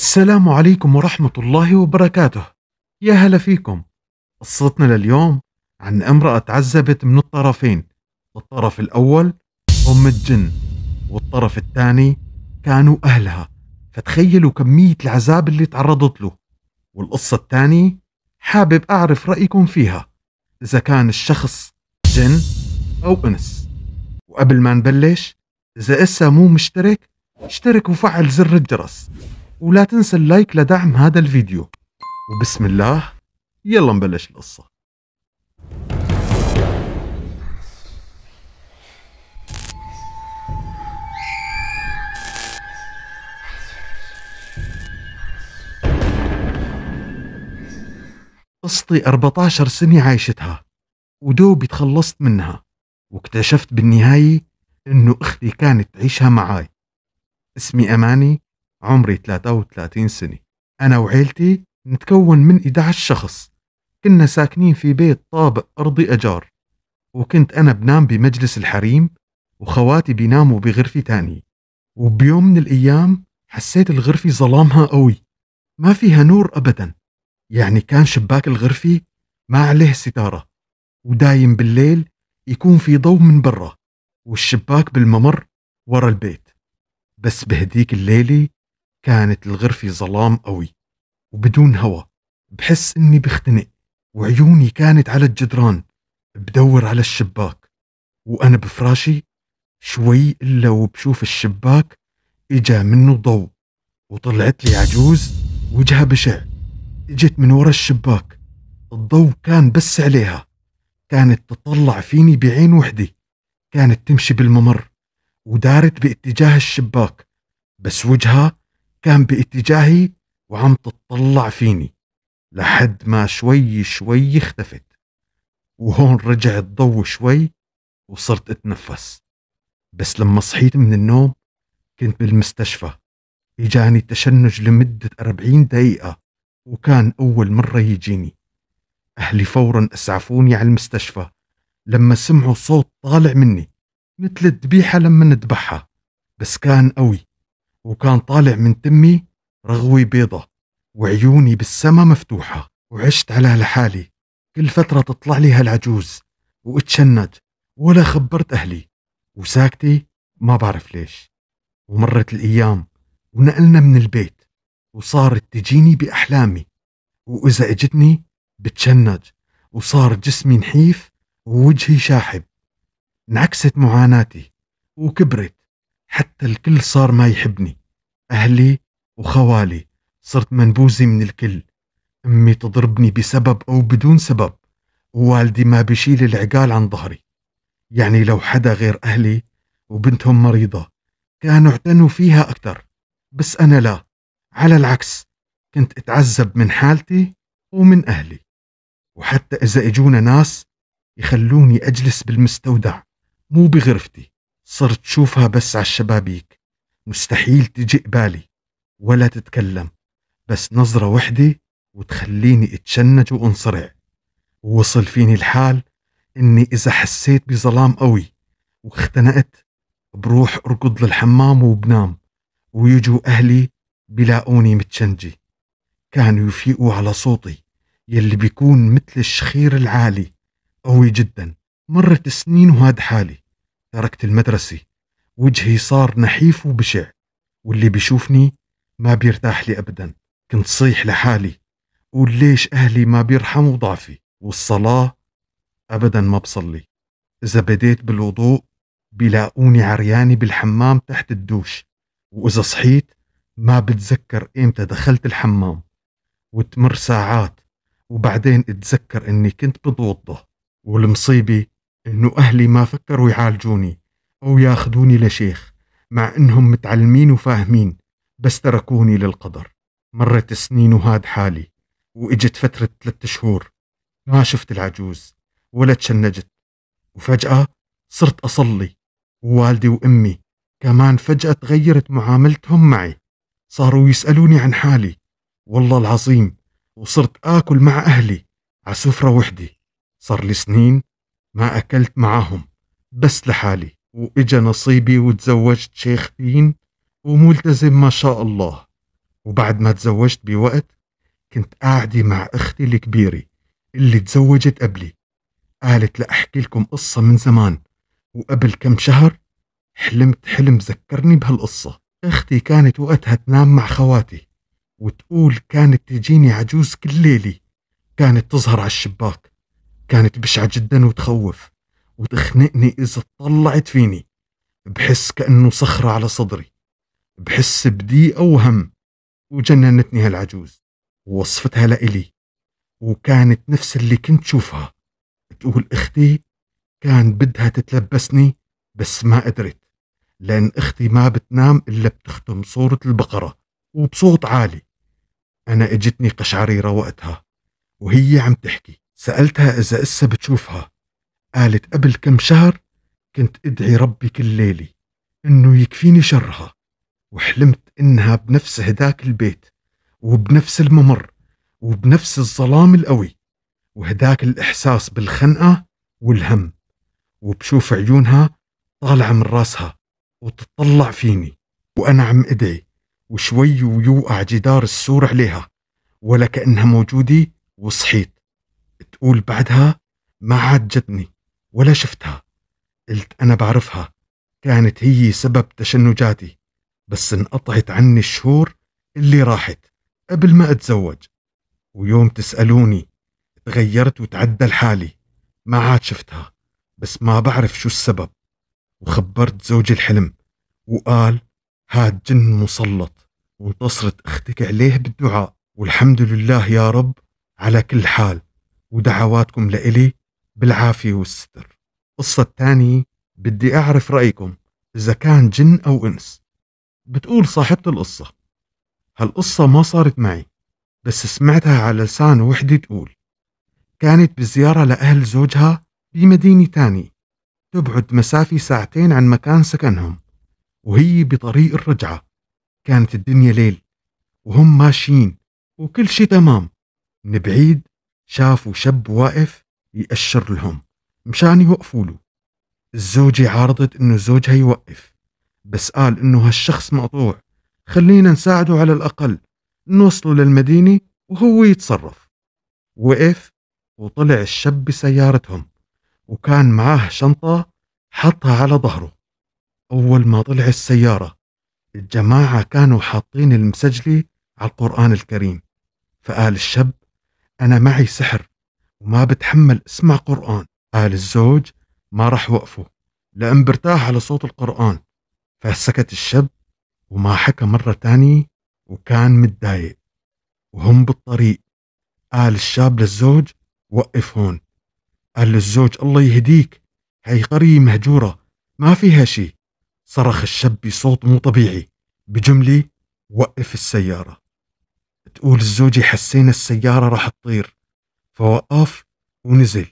السلام عليكم ورحمة الله وبركاته يا هلا فيكم قصتنا لليوم عن امرأة تعذبت من الطرفين الطرف الأول أم الجن والطرف الثاني كانوا أهلها فتخيلوا كمية العذاب اللي تعرضت له والقصة الثانية حابب أعرف رأيكم فيها إذا كان الشخص جن أو أنس وقبل ما نبلش إذا إسا مو مشترك اشترك وفعل زر الجرس ولا تنسى اللايك لدعم هذا الفيديو وبسم الله يلا نبلش القصة قصتي 14 سنة عايشتها ودوبي تخلصت منها واكتشفت بالنهاية إنه أختي كانت تعيشها معاي اسمي أماني عمري 33 سنة أنا وعيلتي نتكون من 11 شخص كنا ساكنين في بيت طابق أرضي أجار وكنت أنا بنام بمجلس الحريم وخواتي بيناموا بغرفة تانية وبيوم من الأيام حسيت الغرفة ظلامها قوي ما فيها نور أبدا يعني كان شباك الغرفة ما عليه ستارة ودايم بالليل يكون في ضوء من برا والشباك بالممر ورا البيت بس بهديك الليلة كانت الغرفة ظلام قوي وبدون هوا بحس إني بختنق وعيوني كانت على الجدران بدور على الشباك وأنا بفراشي شوي إلا وبشوف الشباك إجا منه ضوء وطلعت لي عجوز وجهها بشع إجت من ورا الشباك الضوء كان بس عليها كانت تطلع فيني بعين وحدي كانت تمشي بالممر ودارت باتجاه الشباك بس وجهها كان باتجاهي وعم تتطلع فيني لحد ما شوي شوي اختفت وهون رجع الضوء شوي وصرت اتنفس بس لما صحيت من النوم كنت بالمستشفى اجاني تشنج لمدة 40 دقيقة وكان أول مرة يجيني أهلي فورا أسعفوني على المستشفى لما سمعوا صوت طالع مني مثل الذبيحة لما نذبحها بس كان قوي وكان طالع من تمي رغوي بيضة وعيوني بالسما مفتوحة وعشت على لحالي كل فترة تطلع لي هالعجوز واتشنج ولا خبرت أهلي وساكتة ما بعرف ليش ومرت الأيام ونقلنا من البيت وصارت تجيني بأحلامي وإذا إجتني بتشنج وصار جسمي نحيف ووجهي شاحب انعكست معاناتي وكبرت حتى الكل صار ما يحبني أهلي وخوالي صرت منبوذي من الكل أمي تضربني بسبب أو بدون سبب ووالدي ما بيشيل العقال عن ظهري يعني لو حدا غير أهلي وبنتهم مريضة كانوا اعتنوا فيها أكثر بس أنا لا على العكس كنت اتعذب من حالتي ومن أهلي وحتى إذا إجونا ناس يخلوني أجلس بالمستودع مو بغرفتي صرت شوفها بس على الشبابيك مستحيل تجي قبالي ولا تتكلم بس نظرة وحدة وتخليني اتشنج وانصرع ووصل فيني الحال اني اذا حسيت بظلام قوي واختنقت بروح اركض للحمام وبنام ويجوا اهلي بلاقوني متشنجه كانوا يفيقوا على صوتي يلي بيكون مثل الشخير العالي قوي جدا مرت سنين وهاد حالي تركت المدرسة وجهي صار نحيف وبشع واللي بيشوفني ما بيرتاح لي أبدا كنت صيح لحالي قول ليش أهلي ما بيرحموا ضعفي والصلاة أبدا ما بصلي إذا بديت بالوضوء بيلاقوني عرياني بالحمام تحت الدوش وإذا صحيت ما بتذكر إمتى دخلت الحمام وتمر ساعات وبعدين اتذكر اني كنت بتوضى والمصيبه إنه أهلي ما فكروا يعالجوني أو ياخذوني لشيخ مع إنهم متعلمين وفاهمين بس تركوني للقدر مرت سنين وهاد حالي وإجت فترة ثلاثة شهور ما شفت العجوز ولا تشنجت وفجأة صرت أصلي ووالدي وأمي كمان فجأة تغيرت معاملتهم معي صاروا يسألوني عن حالي والله العظيم وصرت آكل مع أهلي على سفرة وحدي صار لي سنين ما أكلت معهم بس لحالي وإجا نصيبي وتزوجت شيخ وملتزم ما شاء الله وبعد ما تزوجت بوقت كنت قاعدة مع أختي الكبيرة اللي تزوجت قبلي قالت لأحكي لكم قصة من زمان وقبل كم شهر حلمت حلم ذكرني بهالقصة أختي كانت وقتها تنام مع خواتي وتقول كانت تجيني عجوز كل ليلة كانت تظهر على الشباك كانت بشعة جدا وتخوف وتخنقني إذا طلعت فيني بحس كأنه صخرة على صدري بحس بضيقة وهم وجننتني هالعجوز ووصفتها لإلي وكانت نفس اللي كنت شوفها تقول أختي كان بدها تتلبسني بس ما قدرت لأن أختي ما بتنام إلا بتختم صورة البقرة وبصوت عالي أنا إجتني قشعريرة وقتها وهي عم تحكي سألتها إذا إسا بتشوفها قالت قبل كم شهر كنت أدعي ربي كل ليلة إنه يكفيني شرها وحلمت إنها بنفس هداك البيت وبنفس الممر وبنفس الظلام القوي وهداك الإحساس بالخنقة والهم وبشوف عيونها طالعة من راسها وتطلع فيني وأنا عم أدعي وشوي ويوقع جدار السور عليها ولا كأنها موجودة وصحيت تقول بعدها ما عاد جتني ولا شفتها قلت أنا بعرفها كانت هي سبب تشنجاتي بس انقطعت عني الشهور اللي راحت قبل ما أتزوج ويوم تسألوني تغيرت وتعدل حالي ما عاد شفتها بس ما بعرف شو السبب وخبرت زوجي الحلم وقال هاد جن مسلط وانتصرت أختك عليه بالدعاء والحمد لله يا رب على كل حال ودعواتكم لإلي بالعافية والستر القصة الثانية بدي أعرف رأيكم إذا كان جن أو إنس بتقول صاحبة القصة هالقصة ما صارت معي بس سمعتها على لسان وحدة تقول كانت بزيارة لأهل زوجها بمدينة تاني تبعد مسافة ساعتين عن مكان سكنهم وهي بطريق الرجعة كانت الدنيا ليل وهم ماشيين وكل شي تمام من بعيد شافوا شب واقف يأشر لهم مشان يوقفوا له الزوجة عارضت انه زوجها يوقف بس قال انه هالشخص مقطوع خلينا نساعده على الاقل نوصله للمدينة وهو يتصرف وقف وطلع الشاب بسيارتهم وكان معاه شنطة حطها على ظهره أول ما طلع السيارة الجماعة كانوا حاطين المسجلة على القرآن الكريم فقال الشاب أنا معي سحر وما بتحمل اسمع قرآن قال الزوج ما رح وقفه لأن برتاح على صوت القرآن فسكت الشاب وما حكى مرة تانية وكان متضايق وهم بالطريق قال الشاب للزوج وقف هون قال للزوج الله يهديك هي قرية مهجورة ما فيها شي صرخ الشاب بصوت مو طبيعي بجملة وقف السيارة تقول لزوجي حسينا السيارة راح تطير فوقف ونزل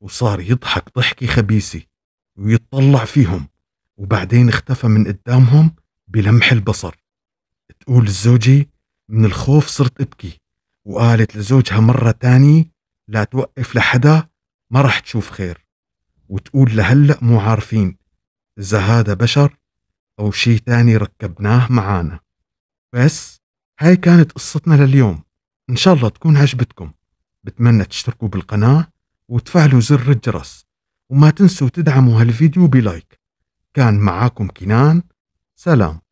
وصار يضحك ضحكة خبيثة ويتطلع فيهم وبعدين اختفى من قدامهم بلمح البصر تقول لزوجي من الخوف صرت ابكي وقالت لزوجها مرة تانية لا توقف لحدا ما رح تشوف خير وتقول لهلأ مو عارفين إذا هذا بشر أو شي تاني ركبناه معانا بس هاي كانت قصتنا لليوم إن شاء الله تكون عجبتكم بتمنى تشتركوا بالقناة وتفعلوا زر الجرس وما تنسوا تدعموا هالفيديو بلايك كان معاكم كنان سلام